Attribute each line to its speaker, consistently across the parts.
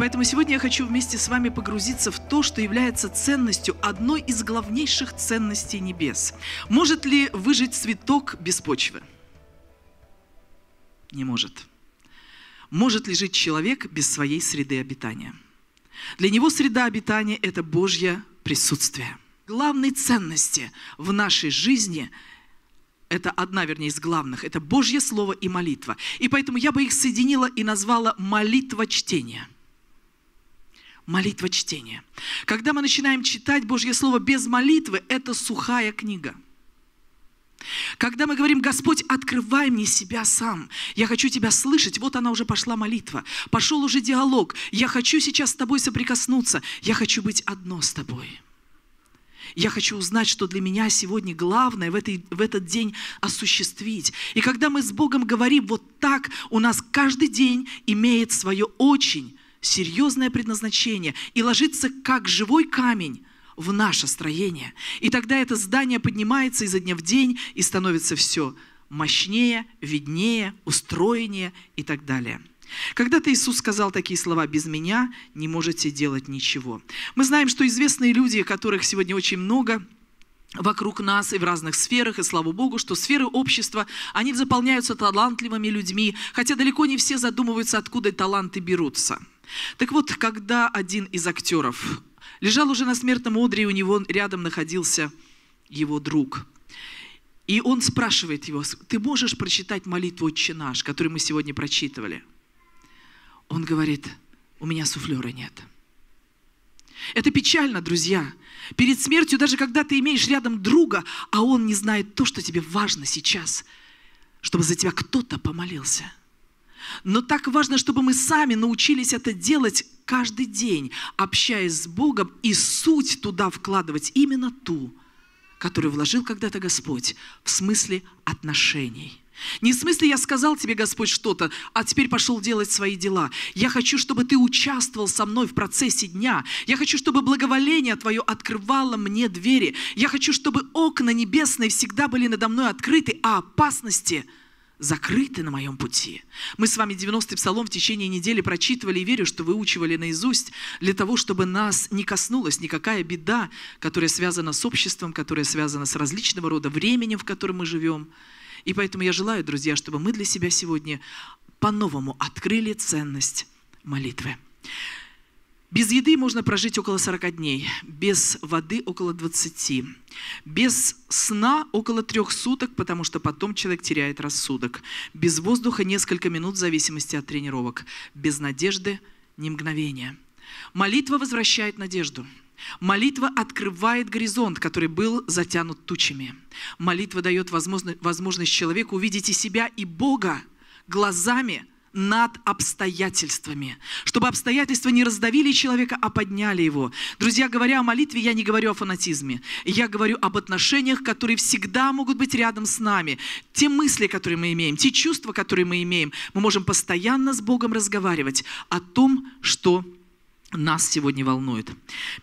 Speaker 1: поэтому сегодня я хочу вместе с вами погрузиться в то, что является ценностью, одной из главнейших ценностей небес. Может ли выжить цветок без почвы? Не может. Может ли жить человек без своей среды обитания? Для него среда обитания – это Божье присутствие. Главной ценности в нашей жизни это одна, вернее, из главных. Это Божье Слово и молитва. И поэтому я бы их соединила и назвала молитва чтения – молитва чтения. Когда мы начинаем читать Божье Слово без молитвы, это сухая книга. Когда мы говорим, Господь, открывай мне себя сам, я хочу тебя слышать, вот она уже пошла молитва, пошел уже диалог, я хочу сейчас с тобой соприкоснуться, я хочу быть одно с тобой. Я хочу узнать, что для меня сегодня главное в, этой, в этот день осуществить. И когда мы с Богом говорим вот так, у нас каждый день имеет свое очень серьезное предназначение и ложится как живой камень в наше строение. И тогда это здание поднимается изо дня в день и становится все мощнее, виднее, устроеннее и так далее. Когда-то Иисус сказал такие слова «без меня не можете делать ничего». Мы знаем, что известные люди, которых сегодня очень много – вокруг нас и в разных сферах, и слава Богу, что сферы общества, они заполняются талантливыми людьми, хотя далеко не все задумываются, откуда таланты берутся. Так вот, когда один из актеров лежал уже на смертном одре, и у него рядом находился его друг. И он спрашивает его, ты можешь прочитать молитву «Отче наш», которую мы сегодня прочитывали? Он говорит, у меня суфлера нет. Это печально, друзья. Перед смертью, даже когда ты имеешь рядом друга, а он не знает то, что тебе важно сейчас, чтобы за тебя кто-то помолился. Но так важно, чтобы мы сами научились это делать каждый день, общаясь с Богом и суть туда вкладывать именно ту, которую вложил когда-то Господь, в смысле отношений. Не в смысле я сказал тебе, Господь, что-то, а теперь пошел делать свои дела. Я хочу, чтобы ты участвовал со мной в процессе дня. Я хочу, чтобы благоволение твое открывало мне двери. Я хочу, чтобы окна небесные всегда были надо мной открыты, а опасности закрыты на моем пути. Мы с вами 90-й псалом в течение недели прочитывали и верю, что выучивали наизусть для того, чтобы нас не коснулась никакая беда, которая связана с обществом, которая связана с различного рода временем, в котором мы живем. И поэтому я желаю, друзья, чтобы мы для себя сегодня по-новому открыли ценность молитвы. Без еды можно прожить около 40 дней, без воды около 20, без сна около трех суток, потому что потом человек теряет рассудок, без воздуха несколько минут в зависимости от тренировок, без надежды ни мгновения. Молитва возвращает надежду – Молитва открывает горизонт, который был затянут тучами. Молитва дает возможность, человеку увидеть и себя, и Бога глазами над обстоятельствами, чтобы обстоятельства не раздавили человека, а подняли его. Друзья, говоря о молитве, я не говорю о фанатизме. Я говорю об отношениях, которые всегда могут быть рядом с нами. Те мысли, которые мы имеем, те чувства, которые мы имеем, мы можем постоянно с Богом разговаривать о том, что нас сегодня волнует.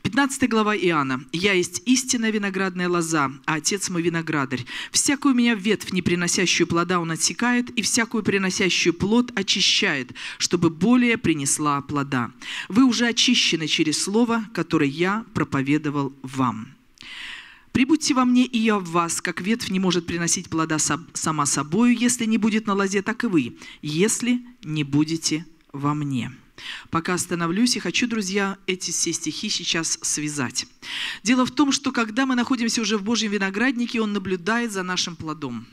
Speaker 1: 15 глава Иоанна. «Я есть истинная виноградная лоза, а отец мой виноградарь. Всякую меня ветвь, не приносящую плода, он отсекает, и всякую приносящую плод очищает, чтобы более принесла плода. Вы уже очищены через слово, которое я проповедовал вам». «Прибудьте во мне, и я в вас, как ветвь не может приносить плода сама собою, если не будет на лозе, так и вы, если не будете во мне». Пока остановлюсь и хочу, друзья, эти все стихи сейчас связать. Дело в том, что когда мы находимся уже в Божьем винограднике, Он наблюдает за нашим плодом.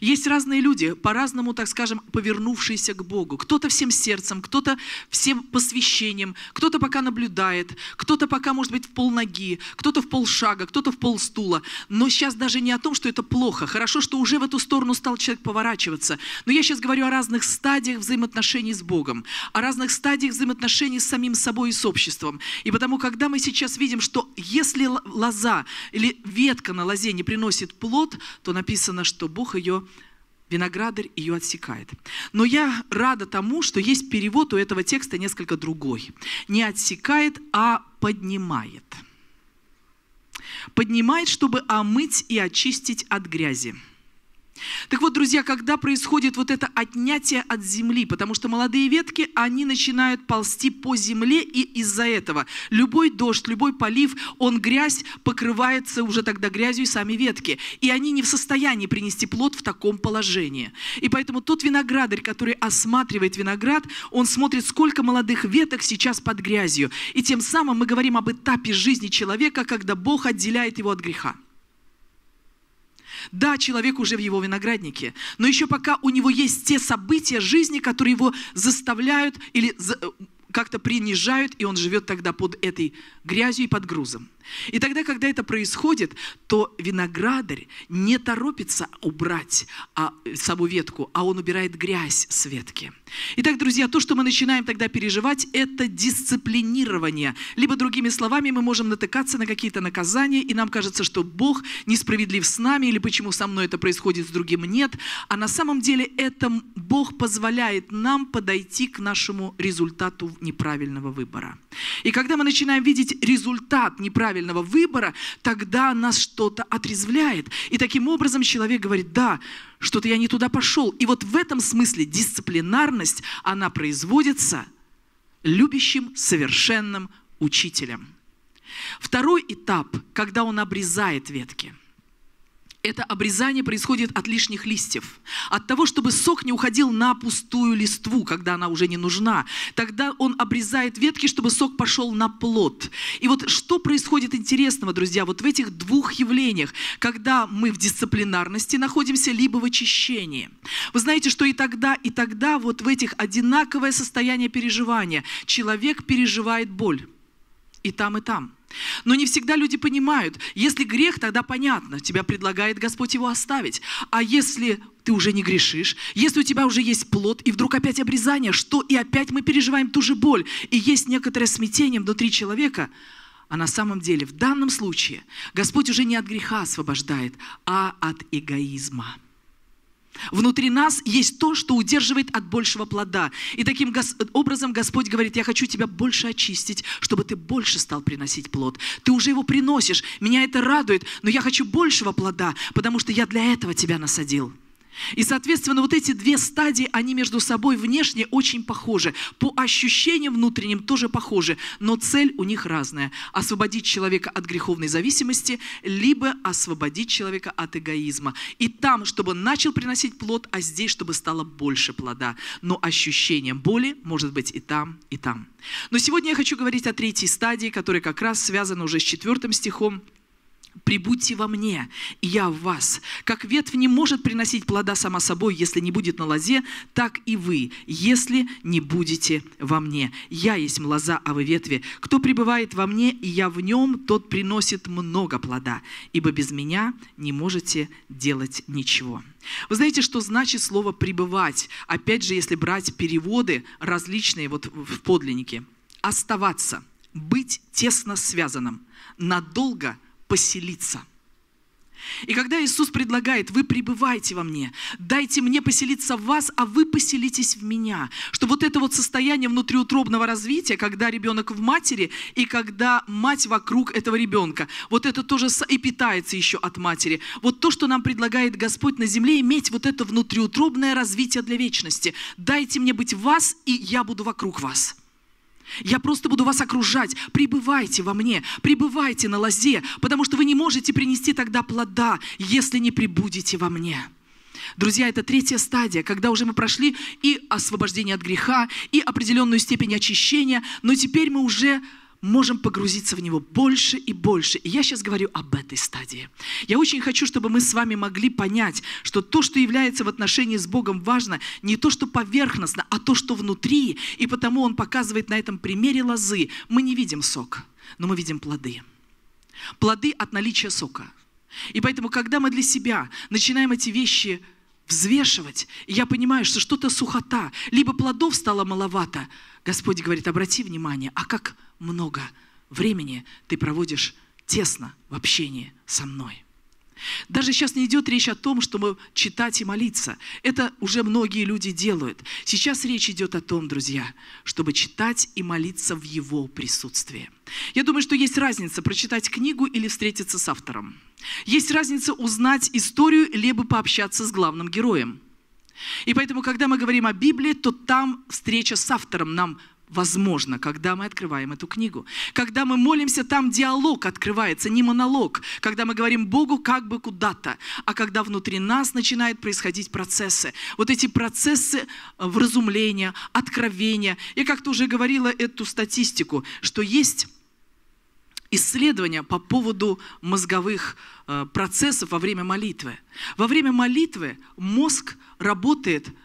Speaker 1: Есть разные люди, по-разному, так скажем, повернувшиеся к Богу. Кто-то всем сердцем, кто-то всем посвящением, кто-то пока наблюдает, кто-то пока, может быть, в полноги, кто-то в полшага, кто-то в полстула. Но сейчас даже не о том, что это плохо. Хорошо, что уже в эту сторону стал человек поворачиваться. Но я сейчас говорю о разных стадиях взаимоотношений с Богом, о разных стадиях взаимоотношений с самим собой и с обществом. И потому, когда мы сейчас видим, что если лоза или ветка на лозе не приносит плод, то написано, что Бог ее ее виноградарь ее отсекает. Но я рада тому, что есть перевод у этого текста несколько другой. Не отсекает, а поднимает. Поднимает, чтобы омыть и очистить от грязи. Так вот, друзья, когда происходит вот это отнятие от земли, потому что молодые ветки, они начинают ползти по земле, и из-за этого любой дождь, любой полив, он грязь покрывается уже тогда грязью и сами ветки. И они не в состоянии принести плод в таком положении. И поэтому тот виноградарь, который осматривает виноград, он смотрит, сколько молодых веток сейчас под грязью. И тем самым мы говорим об этапе жизни человека, когда Бог отделяет его от греха. Да, человек уже в его винограднике, но еще пока у него есть те события жизни, которые его заставляют или э, как-то принижают, и он живет тогда под этой грязью и под грузом. И тогда, когда это происходит, то виноградарь не торопится убрать а, саму ветку, а он убирает грязь с ветки. Итак, друзья, то, что мы начинаем тогда переживать, это дисциплинирование. Либо, другими словами, мы можем натыкаться на какие-то наказания, и нам кажется, что Бог несправедлив с нами, или почему со мной это происходит, с другим нет. А на самом деле это Бог позволяет нам подойти к нашему результату неправильного выбора. И когда мы начинаем видеть результат неправильного выбора, тогда нас что-то отрезвляет. И таким образом человек говорит, да, что-то я не туда пошел. И вот в этом смысле дисциплинарность, она производится любящим, совершенным учителем. Второй этап, когда он обрезает ветки – это обрезание происходит от лишних листьев, от того, чтобы сок не уходил на пустую листву, когда она уже не нужна. Тогда он обрезает ветки, чтобы сок пошел на плод. И вот что происходит интересного, друзья, вот в этих двух явлениях, когда мы в дисциплинарности находимся, либо в очищении. Вы знаете, что и тогда, и тогда вот в этих одинаковое состояние переживания. Человек переживает боль и там, и там. Но не всегда люди понимают. Если грех, тогда понятно, тебя предлагает Господь его оставить. А если ты уже не грешишь, если у тебя уже есть плод, и вдруг опять обрезание, что и опять мы переживаем ту же боль, и есть некоторое смятение внутри человека, а на самом деле в данном случае Господь уже не от греха освобождает, а от эгоизма. Внутри нас есть то, что удерживает от большего плода. И таким образом Господь говорит, я хочу тебя больше очистить, чтобы ты больше стал приносить плод. Ты уже его приносишь, меня это радует, но я хочу большего плода, потому что я для этого тебя насадил. И, соответственно, вот эти две стадии, они между собой внешне очень похожи. По ощущениям внутренним тоже похожи, но цель у них разная. Освободить человека от греховной зависимости, либо освободить человека от эгоизма. И там, чтобы начал приносить плод, а здесь, чтобы стало больше плода. Но ощущением боли может быть и там, и там. Но сегодня я хочу говорить о третьей стадии, которая как раз связана уже с четвертым стихом, прибудьте во мне, и я в вас. Как ветвь не может приносить плода сама собой, если не будет на лозе, так и вы, если не будете во мне. Я есть лоза, а вы ветви. Кто пребывает во мне, и я в нем, тот приносит много плода, ибо без меня не можете делать ничего». Вы знаете, что значит слово «пребывать»? Опять же, если брать переводы различные вот в подлиннике. «Оставаться», «быть тесно связанным», «надолго поселиться. И когда Иисус предлагает, вы пребывайте во мне, дайте мне поселиться в вас, а вы поселитесь в меня, что вот это вот состояние внутриутробного развития, когда ребенок в матери и когда мать вокруг этого ребенка, вот это тоже и питается еще от матери. Вот то, что нам предлагает Господь на земле, иметь вот это внутриутробное развитие для вечности. Дайте мне быть в вас, и я буду вокруг вас. Я просто буду вас окружать. Прибывайте во мне, прибывайте на лозе, потому что вы не можете принести тогда плода, если не прибудете во мне. Друзья, это третья стадия, когда уже мы прошли и освобождение от греха, и определенную степень очищения, но теперь мы уже можем погрузиться в него больше и больше. И я сейчас говорю об этой стадии. Я очень хочу, чтобы мы с вами могли понять, что то, что является в отношении с Богом важно, не то, что поверхностно, а то, что внутри. И потому он показывает на этом примере лозы. Мы не видим сок, но мы видим плоды. Плоды от наличия сока. И поэтому, когда мы для себя начинаем эти вещи взвешивать, и я понимаю, что что-то сухота, либо плодов стало маловато, Господь говорит, обрати внимание, а как много времени ты проводишь тесно в общении со мной. Даже сейчас не идет речь о том, чтобы читать и молиться. Это уже многие люди делают. Сейчас речь идет о том, друзья, чтобы читать и молиться в его присутствии. Я думаю, что есть разница прочитать книгу или встретиться с автором. Есть разница узнать историю, либо пообщаться с главным героем. И поэтому, когда мы говорим о Библии, то там встреча с автором нам возможно, когда мы открываем эту книгу. Когда мы молимся, там диалог открывается, не монолог. Когда мы говорим Богу как бы куда-то, а когда внутри нас начинают происходить процессы. Вот эти процессы э, вразумления, откровения. Я как-то уже говорила эту статистику, что есть исследования по поводу мозговых э, процессов во время молитвы. Во время молитвы мозг работает –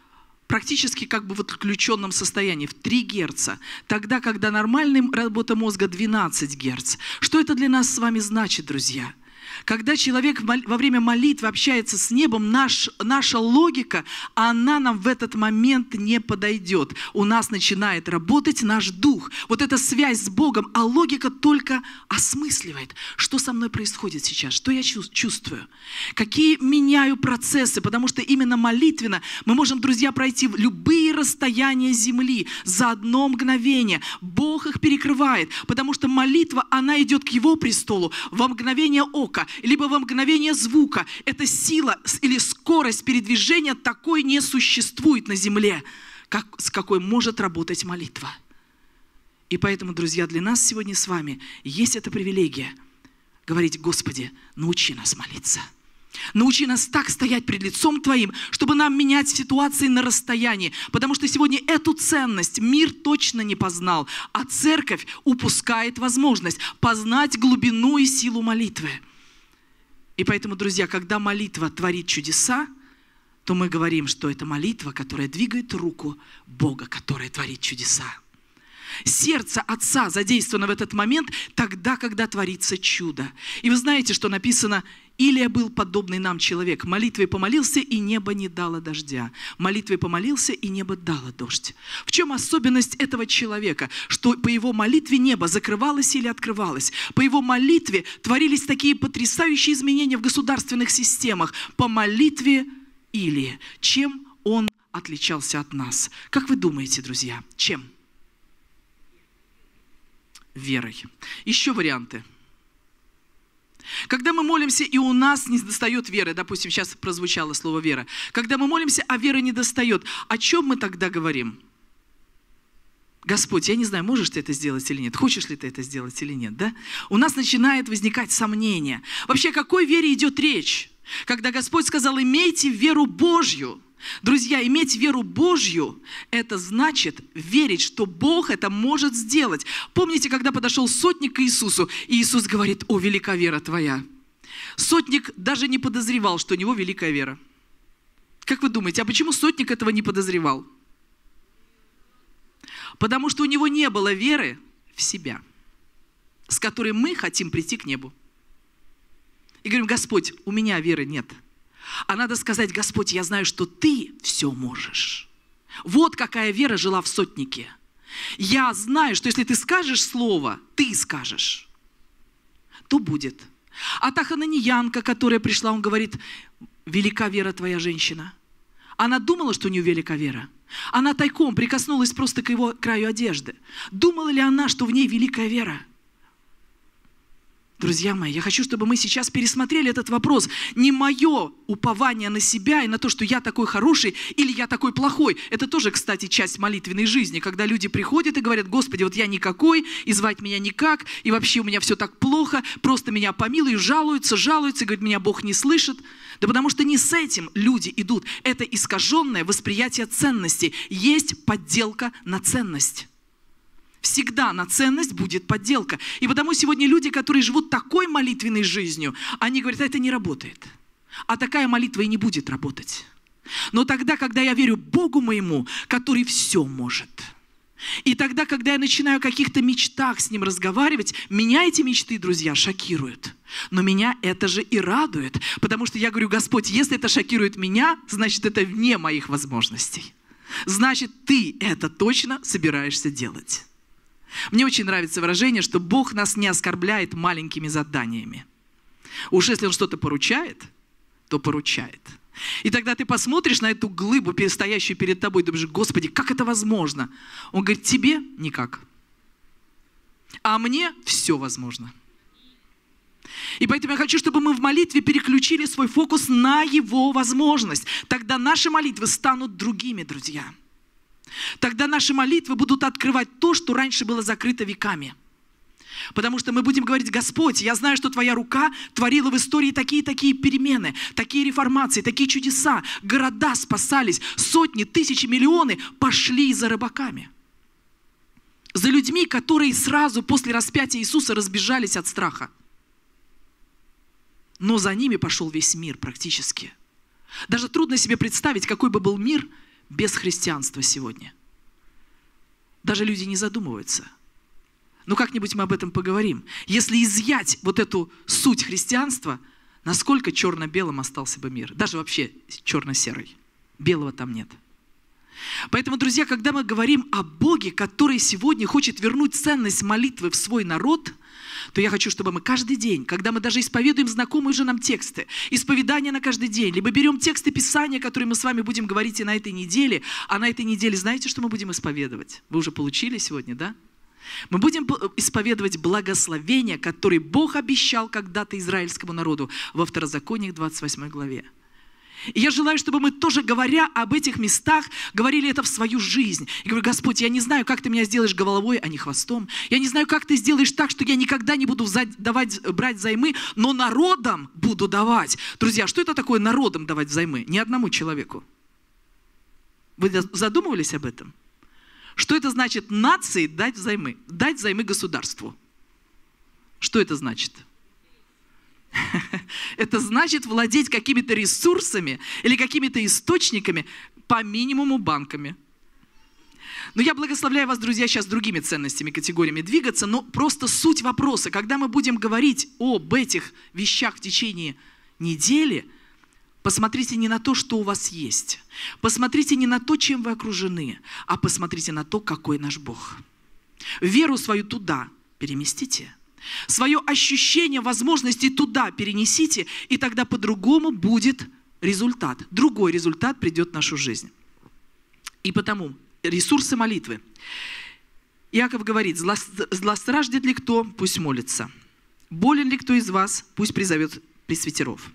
Speaker 1: практически как бы в отключенном состоянии, в 3 герца тогда, когда нормальная работа мозга 12 герц Что это для нас с вами значит, друзья? Когда человек во время молитвы общается с небом, наш, наша логика, она нам в этот момент не подойдет. У нас начинает работать наш дух. Вот эта связь с Богом, а логика только осмысливает, что со мной происходит сейчас, что я чувствую, какие меняю процессы, потому что именно молитвенно мы можем, друзья, пройти в любые расстояния земли за одно мгновение. Бог их перекрывает, потому что молитва, она идет к Его престолу во мгновение ока либо во мгновение звука. Эта сила или скорость передвижения такой не существует на земле, как, с какой может работать молитва. И поэтому, друзья, для нас сегодня с вами есть эта привилегия говорить, Господи, научи нас молиться. Научи нас так стоять перед лицом Твоим, чтобы нам менять ситуации на расстоянии, потому что сегодня эту ценность мир точно не познал, а церковь упускает возможность познать глубину и силу молитвы. И поэтому, друзья, когда молитва творит чудеса, то мы говорим, что это молитва, которая двигает руку Бога, которая творит чудеса. Сердце Отца задействовано в этот момент, тогда, когда творится чудо. И вы знаете, что написано Илия был подобный нам человек. Молитвой помолился, и небо не дало дождя. Молитвой помолился, и небо дало дождь. В чем особенность этого человека? Что по его молитве небо закрывалось или открывалось. По его молитве творились такие потрясающие изменения в государственных системах. По молитве Илии. Чем он отличался от нас? Как вы думаете, друзья, чем? Верой. Еще варианты. Когда мы молимся, и у нас не достает веры, допустим, сейчас прозвучало слово «вера», когда мы молимся, а веры не достает, о чем мы тогда говорим? Господь, я не знаю, можешь ты это сделать или нет, хочешь ли ты это сделать или нет, да? У нас начинает возникать сомнение. Вообще, о какой вере идет речь? Когда Господь сказал, имейте веру Божью. Друзья, иметь веру Божью, это значит верить, что Бог это может сделать. Помните, когда подошел сотник к Иисусу, и Иисус говорит, о, велика вера твоя. Сотник даже не подозревал, что у него великая вера. Как вы думаете, а почему сотник этого не подозревал? Потому что у него не было веры в себя, с которой мы хотим прийти к небу. И говорим, Господь, у меня веры нет. А надо сказать, Господь, я знаю, что Ты все можешь. Вот какая вера жила в сотнике. Я знаю, что если ты скажешь слово, ты скажешь, то будет. А та хананьянка, которая пришла, он говорит, велика вера твоя женщина. Она думала, что у нее велика вера. Она тайком прикоснулась просто к его краю одежды. Думала ли она, что в ней великая вера? Друзья мои, я хочу, чтобы мы сейчас пересмотрели этот вопрос. Не мое упование на себя и на то, что я такой хороший или я такой плохой. Это тоже, кстати, часть молитвенной жизни, когда люди приходят и говорят, Господи, вот я никакой, и звать меня никак, и вообще у меня все так плохо, просто меня помилуй, жалуются, жалуются, говорят, меня Бог не слышит. Да потому что не с этим люди идут. Это искаженное восприятие ценности. Есть подделка на ценность. Всегда на ценность будет подделка. И потому сегодня люди, которые живут такой молитвенной жизнью, они говорят, «А это не работает. А такая молитва и не будет работать. Но тогда, когда я верю Богу моему, который все может – и тогда, когда я начинаю о каких-то мечтах с ним разговаривать, меня эти мечты, друзья, шокируют. Но меня это же и радует, потому что я говорю, Господь, если это шокирует меня, значит, это вне моих возможностей. Значит, ты это точно собираешься делать. Мне очень нравится выражение, что Бог нас не оскорбляет маленькими заданиями. Уж если Он что-то поручает, то поручает. И тогда ты посмотришь на эту глыбу, стоящую перед тобой, и думаешь, Господи, как это возможно? Он говорит, тебе никак. А мне все возможно. И поэтому я хочу, чтобы мы в молитве переключили свой фокус на его возможность. Тогда наши молитвы станут другими, друзья. Тогда наши молитвы будут открывать то, что раньше было закрыто веками. Потому что мы будем говорить, Господь, я знаю, что Твоя рука творила в истории такие-такие перемены, такие реформации, такие чудеса. Города спасались, сотни, тысячи, миллионы пошли за рыбаками. За людьми, которые сразу после распятия Иисуса разбежались от страха. Но за ними пошел весь мир практически. Даже трудно себе представить, какой бы был мир, без христианства сегодня. Даже люди не задумываются. Но ну, как-нибудь мы об этом поговорим. Если изъять вот эту суть христианства, насколько черно-белым остался бы мир? Даже вообще черно-серый. Белого там нет. Поэтому, друзья, когда мы говорим о Боге, который сегодня хочет вернуть ценность молитвы в свой народ, то я хочу, чтобы мы каждый день, когда мы даже исповедуем знакомые уже нам тексты, исповедания на каждый день, либо берем тексты Писания, которые мы с вами будем говорить и на этой неделе, а на этой неделе знаете, что мы будем исповедовать? Вы уже получили сегодня, да? Мы будем исповедовать благословения, которые Бог обещал когда-то израильскому народу во Второзаконии 28 главе. И я желаю, чтобы мы тоже, говоря об этих местах, говорили это в свою жизнь. И говорю, Господь, я не знаю, как ты меня сделаешь головой, а не хвостом. Я не знаю, как ты сделаешь так, что я никогда не буду давать, брать займы, но народом буду давать. Друзья, что это такое народом давать займы? Ни одному человеку. Вы задумывались об этом? Что это значит нации дать взаймы? Дать взаймы государству. Что это значит? Это значит владеть какими-то ресурсами или какими-то источниками, по минимуму банками. Но я благословляю вас, друзья, сейчас другими ценностями, категориями двигаться, но просто суть вопроса, когда мы будем говорить об этих вещах в течение недели, посмотрите не на то, что у вас есть, посмотрите не на то, чем вы окружены, а посмотрите на то, какой наш Бог. Веру свою туда переместите – свое ощущение возможности туда перенесите, и тогда по-другому будет результат. Другой результат придет в нашу жизнь. И потому ресурсы молитвы. Иаков говорит, злостраждет ли кто, пусть молится. Болен ли кто из вас, пусть призовет пресвитеров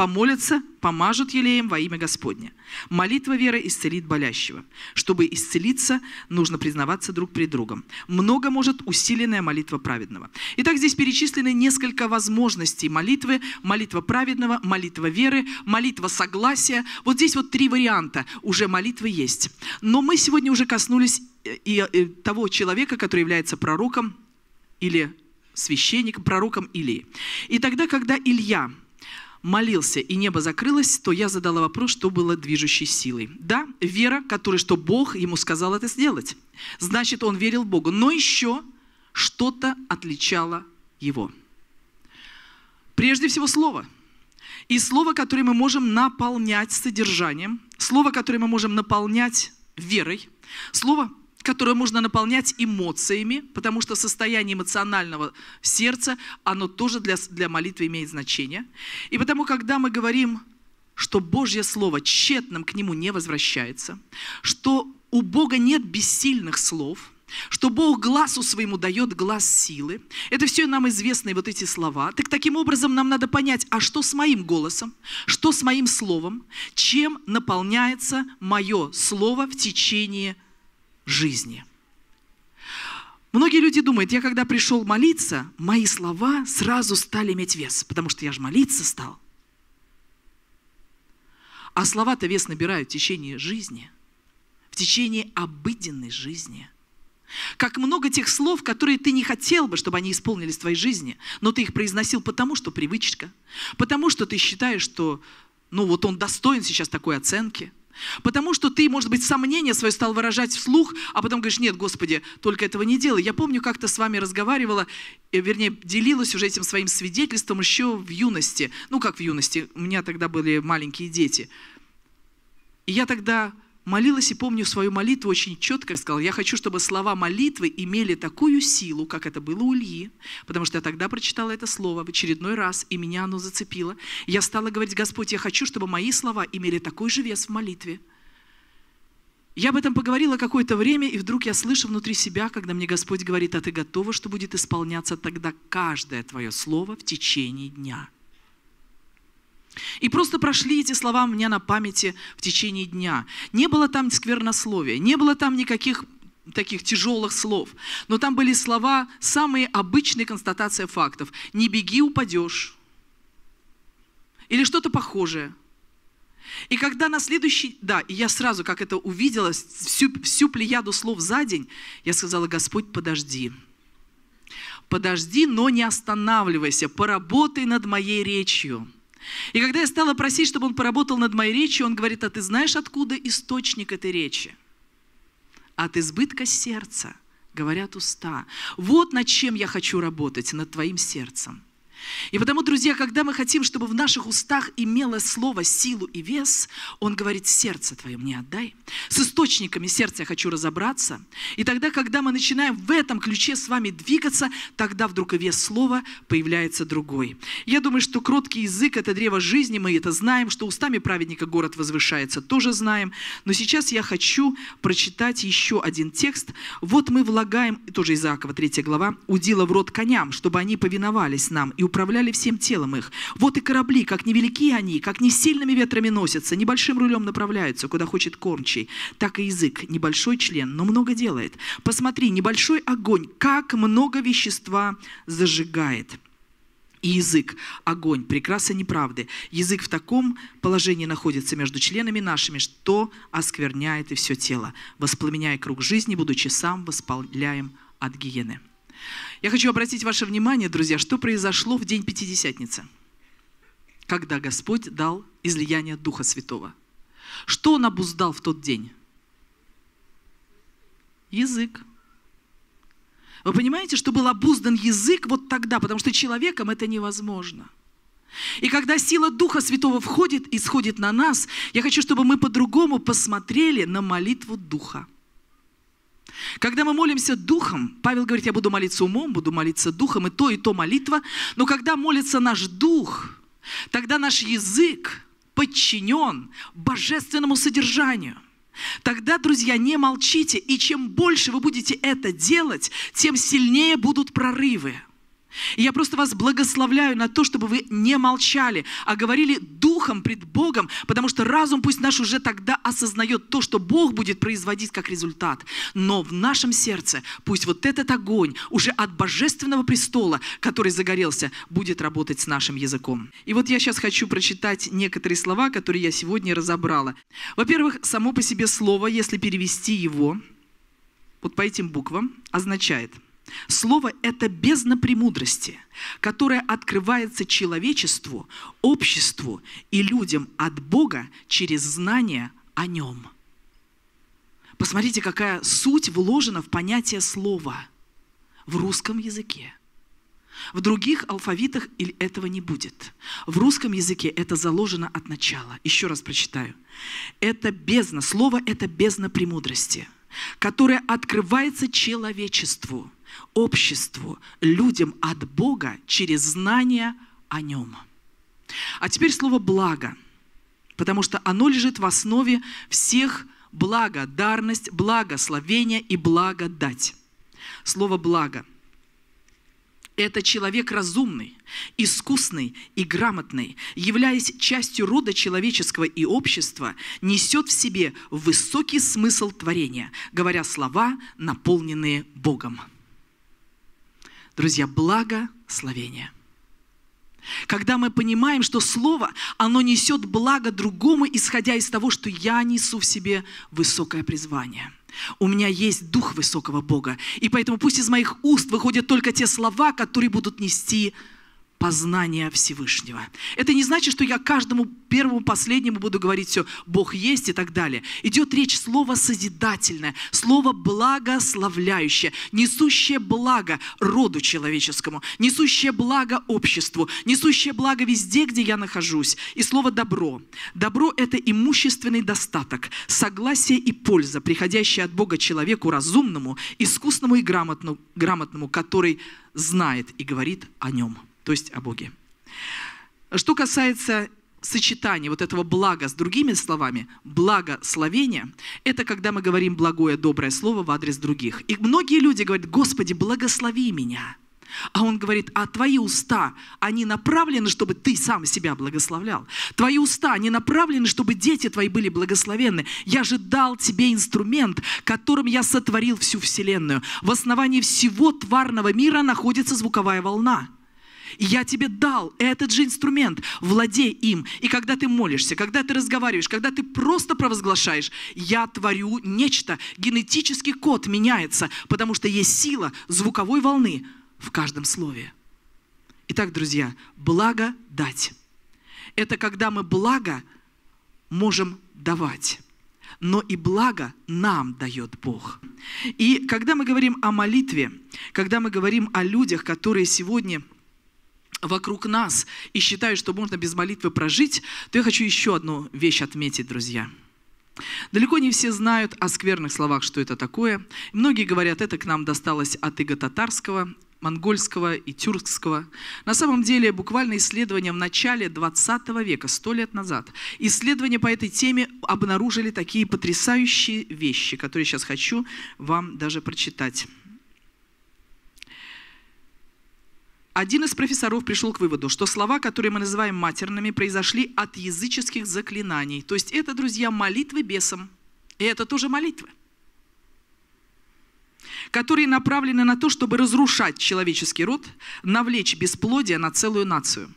Speaker 1: помолятся, помажут елеем во имя Господне. Молитва веры исцелит болящего. Чтобы исцелиться, нужно признаваться друг перед другом. Много может усиленная молитва праведного. Итак, здесь перечислены несколько возможностей молитвы. Молитва праведного, молитва веры, молитва согласия. Вот здесь вот три варианта уже молитвы есть. Но мы сегодня уже коснулись э, и э, того человека, который является пророком или священником, пророком Илии. И тогда, когда Илья молился, и небо закрылось, то я задала вопрос, что было движущей силой. Да, вера, которая что Бог ему сказал это сделать. Значит, он верил Богу. Но еще что-то отличало его. Прежде всего, слово. И слово, которое мы можем наполнять содержанием, слово, которое мы можем наполнять верой, слово, которое можно наполнять эмоциями, потому что состояние эмоционального сердца, оно тоже для, для молитвы имеет значение. И потому, когда мы говорим, что Божье Слово тщетным к нему не возвращается, что у Бога нет бессильных слов – что Бог глазу своему дает глаз силы. Это все нам известные вот эти слова. Так таким образом нам надо понять, а что с моим голосом, что с моим словом, чем наполняется мое слово в течение жизни. Многие люди думают, я когда пришел молиться, мои слова сразу стали иметь вес, потому что я же молиться стал. А слова-то вес набирают в течение жизни, в течение обыденной жизни. Как много тех слов, которые ты не хотел бы, чтобы они исполнились в твоей жизни, но ты их произносил потому, что привычка, потому что ты считаешь, что ну вот он достоин сейчас такой оценки – Потому что ты, может быть, сомнение свое стал выражать вслух, а потом говоришь, нет, Господи, только этого не делай. Я помню, как-то с вами разговаривала, э, вернее, делилась уже этим своим свидетельством еще в юности. Ну, как в юности, у меня тогда были маленькие дети. И я тогда молилась и помню свою молитву очень четко сказала, я хочу, чтобы слова молитвы имели такую силу, как это было у Ильи, потому что я тогда прочитала это слово в очередной раз, и меня оно зацепило. Я стала говорить, Господь, я хочу, чтобы мои слова имели такой же вес в молитве. Я об этом поговорила какое-то время, и вдруг я слышу внутри себя, когда мне Господь говорит, а ты готова, что будет исполняться тогда каждое твое слово в течение дня – и просто прошли эти слова у меня на памяти в течение дня. Не было там сквернословия, не было там никаких таких тяжелых слов. Но там были слова, самые обычные констатации фактов. «Не беги, упадешь». Или что-то похожее. И когда на следующий... Да, и я сразу, как это увидела, всю, всю плеяду слов за день, я сказала, «Господь, подожди». Подожди, но не останавливайся, поработай над моей речью. И когда я стала просить, чтобы он поработал над моей речью, он говорит, а ты знаешь, откуда источник этой речи? От избытка сердца, говорят уста. Вот над чем я хочу работать, над твоим сердцем. И потому, друзья, когда мы хотим, чтобы в наших устах имело слово силу и вес, он говорит, сердце твое мне отдай. С источниками сердца я хочу разобраться. И тогда, когда мы начинаем в этом ключе с вами двигаться, тогда вдруг и вес слова появляется другой. Я думаю, что кроткий язык – это древо жизни, мы это знаем, что устами праведника город возвышается, тоже знаем. Но сейчас я хочу прочитать еще один текст. Вот мы влагаем, тоже из Изаакова, 3 глава, удила в рот коням, чтобы они повиновались нам и управляли всем телом их. Вот и корабли, как невелики они, как не сильными ветрами носятся, небольшим рулем направляются, куда хочет кормчий. Так и язык, небольшой член, но много делает. Посмотри, небольшой огонь, как много вещества зажигает. И язык, огонь, прекраса неправды. Язык в таком положении находится между членами нашими, что оскверняет и все тело. Воспламеняя круг жизни, будучи сам, воспаляем от гиены. Я хочу обратить ваше внимание, друзья, что произошло в день Пятидесятницы, когда Господь дал излияние Духа Святого. Что Он обуздал в тот день? Язык. Вы понимаете, что был обуздан язык вот тогда, потому что человеком это невозможно. И когда сила Духа Святого входит и сходит на нас, я хочу, чтобы мы по-другому посмотрели на молитву Духа. Когда мы молимся духом, Павел говорит, я буду молиться умом, буду молиться духом, и то, и то молитва, но когда молится наш дух, тогда наш язык подчинен божественному содержанию – Тогда, друзья, не молчите, и чем больше вы будете это делать, тем сильнее будут прорывы. И я просто вас благословляю на то, чтобы вы не молчали, а говорили духом пред Богом, потому что разум пусть наш уже тогда осознает то, что Бог будет производить как результат. Но в нашем сердце пусть вот этот огонь уже от божественного престола, который загорелся, будет работать с нашим языком. И вот я сейчас хочу прочитать некоторые слова, которые я сегодня разобрала. Во-первых, само по себе слово, если перевести его, вот по этим буквам, означает – Слово – это бездна премудрости, которая открывается человечеству, обществу и людям от Бога через знание о Нем. Посмотрите, какая суть вложена в понятие слова в русском языке. В других алфавитах этого не будет. В русском языке это заложено от начала. Еще раз прочитаю. Это бездна. Слово – это бездна премудрости – которое открывается человечеству, обществу, людям от Бога через знание о Нем. А теперь слово «благо», потому что оно лежит в основе всех благодарность, благословение и благодать. Слово «благо» – это человек разумный, искусный и грамотный, являясь частью рода человеческого и общества, несет в себе высокий смысл творения, говоря слова, наполненные Богом. Друзья, благословение – когда мы понимаем, что Слово, оно несет благо другому, исходя из того, что я несу в себе высокое призвание – у меня есть Дух Высокого Бога, и поэтому пусть из моих уст выходят только те слова, которые будут нести познания Всевышнего. Это не значит, что я каждому первому, последнему буду говорить все, Бог есть и так далее. Идет речь слово созидательное, слово благословляющее, несущее благо роду человеческому, несущее благо обществу, несущее благо везде, где я нахожусь. И слово добро. Добро – это имущественный достаток, согласие и польза, приходящая от Бога человеку разумному, искусному и грамотному, грамотному который знает и говорит о нем то есть о Боге. Что касается сочетания вот этого блага с другими словами, благословение, это когда мы говорим благое, доброе слово в адрес других. И многие люди говорят, Господи, благослови меня. А он говорит, а твои уста, они направлены, чтобы ты сам себя благословлял. Твои уста, они направлены, чтобы дети твои были благословенны. Я же дал тебе инструмент, которым я сотворил всю вселенную. В основании всего тварного мира находится звуковая волна – и я тебе дал этот же инструмент, владей им. И когда ты молишься, когда ты разговариваешь, когда ты просто провозглашаешь, я творю нечто, генетический код меняется, потому что есть сила звуковой волны в каждом слове. Итак, друзья, благо дать. Это когда мы благо можем давать но и благо нам дает Бог. И когда мы говорим о молитве, когда мы говорим о людях, которые сегодня вокруг нас и считают, что можно без молитвы прожить, то я хочу еще одну вещь отметить, друзья. Далеко не все знают о скверных словах, что это такое. Многие говорят, это к нам досталось от иго-татарского, монгольского и тюркского. На самом деле, буквально исследования в начале 20 века, сто лет назад, исследования по этой теме обнаружили такие потрясающие вещи, которые сейчас хочу вам даже прочитать. Один из профессоров пришел к выводу, что слова, которые мы называем матерными, произошли от языческих заклинаний. То есть это, друзья, молитвы бесам, И это тоже молитвы которые направлены на то, чтобы разрушать человеческий род, навлечь бесплодие на целую нацию.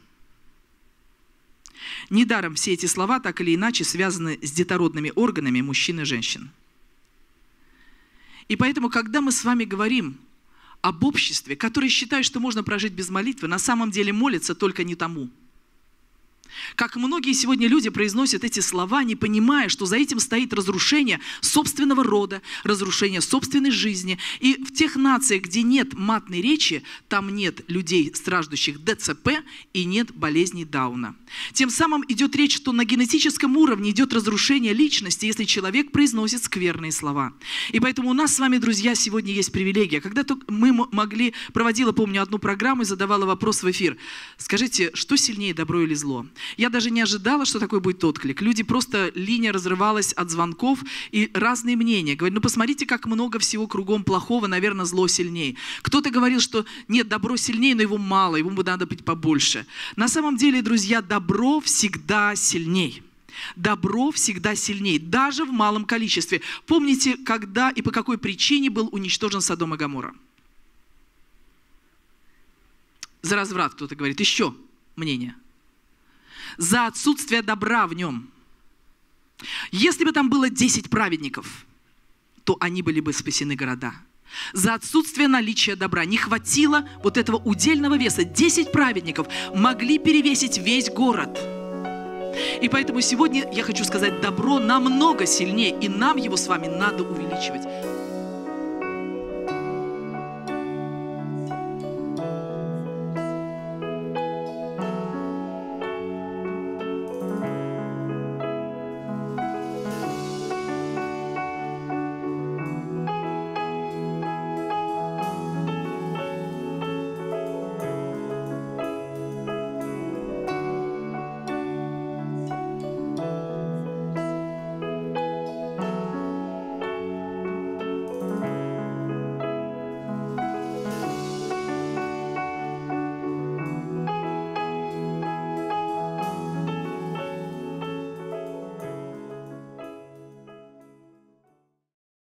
Speaker 1: Недаром все эти слова так или иначе связаны с детородными органами мужчин и женщин. И поэтому, когда мы с вами говорим об обществе, которые считают, что можно прожить без молитвы, на самом деле молятся только не тому – как многие сегодня люди произносят эти слова, не понимая, что за этим стоит разрушение собственного рода, разрушение собственной жизни. И в тех нациях, где нет матной речи, там нет людей, страждущих ДЦП и нет болезней Дауна. Тем самым идет речь, что на генетическом уровне идет разрушение личности, если человек произносит скверные слова. И поэтому у нас с вами, друзья, сегодня есть привилегия. Когда мы могли, проводила, помню, одну программу и задавала вопрос в эфир. Скажите, что сильнее, добро или зло? Я даже не ожидала, что такой будет отклик. Люди просто, линия разрывалась от звонков и разные мнения. Говорят, ну посмотрите, как много всего кругом плохого, наверное, зло сильнее. Кто-то говорил, что нет, добро сильнее, но его мало, его надо быть побольше. На самом деле, друзья, добро всегда сильнее. Добро всегда сильнее, даже в малом количестве. Помните, когда и по какой причине был уничтожен Содом и Гамора? За разврат кто-то говорит. Еще мнение за отсутствие добра в нем. Если бы там было 10 праведников, то они были бы спасены города. За отсутствие наличия добра не хватило вот этого удельного веса. 10 праведников могли перевесить весь город. И поэтому сегодня я хочу сказать, добро намного сильнее, и нам его с вами надо увеличивать.